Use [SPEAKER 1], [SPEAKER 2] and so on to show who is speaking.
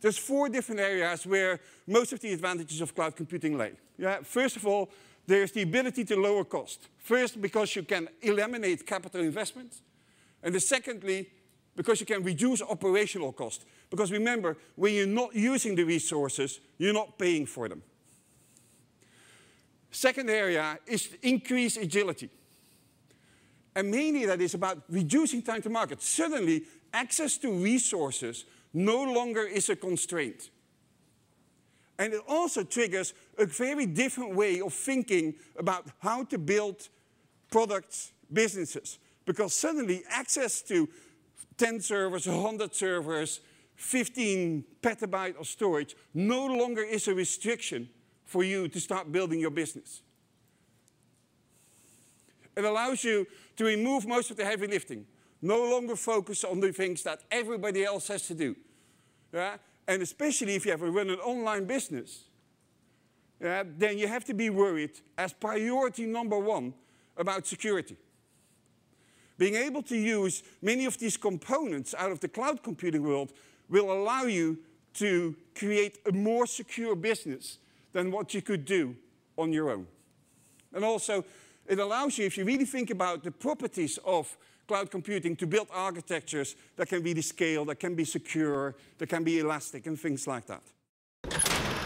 [SPEAKER 1] There's four different areas where most of the advantages of cloud computing lay. Yeah, first of all, there's the ability to lower cost. First, because you can eliminate capital investments. And the secondly, because you can reduce operational cost. Because remember, when you're not using the resources, you're not paying for them. Second area is increase agility. And mainly that is about reducing time to market. Suddenly, access to resources no longer is a constraint. And it also triggers a very different way of thinking about how to build products, businesses. Because suddenly access to 10 servers, 100 servers, 15 petabyte of storage no longer is a restriction for you to start building your business. It allows you to remove most of the heavy lifting. No longer focus on the things that everybody else has to do. Yeah? And especially if you have run an online business, yeah, then you have to be worried as priority number one about security. Being able to use many of these components out of the cloud computing world will allow you to create a more secure business than what you could do on your own. And also, it allows you, if you really think about the properties of cloud computing, to build architectures that can really scale, that can be secure, that can be elastic, and things like that.